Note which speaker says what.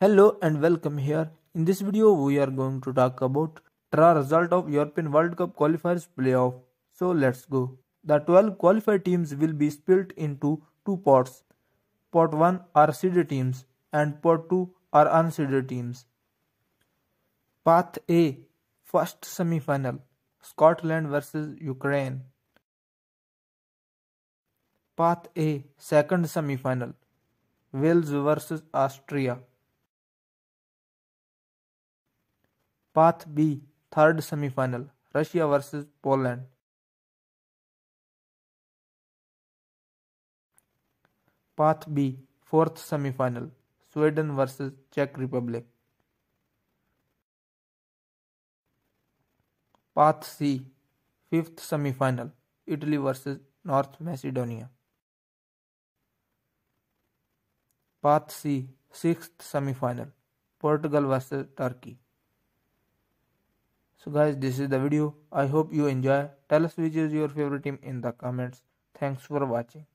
Speaker 1: Hello and welcome here. In this video we are going to talk about the result of European World Cup qualifiers playoff. So let's go. The 12 qualified teams will be split into two pots. Pot 1 are seeded teams and pot 2 are unseeded teams. Path A First semi-final Scotland versus Ukraine. Path A Second semi-final Wales versus Austria. Path B third semifinal Russia versus Poland path B fourth semifinal Sweden versus चेक Republic path C fifth semifinal Italy versus North Macedonia path C sixth semifinal Portugal versus Turkey So guys, this is the video. I hope you enjoy. Tell us which is your favorite team in the comments. Thanks for watching.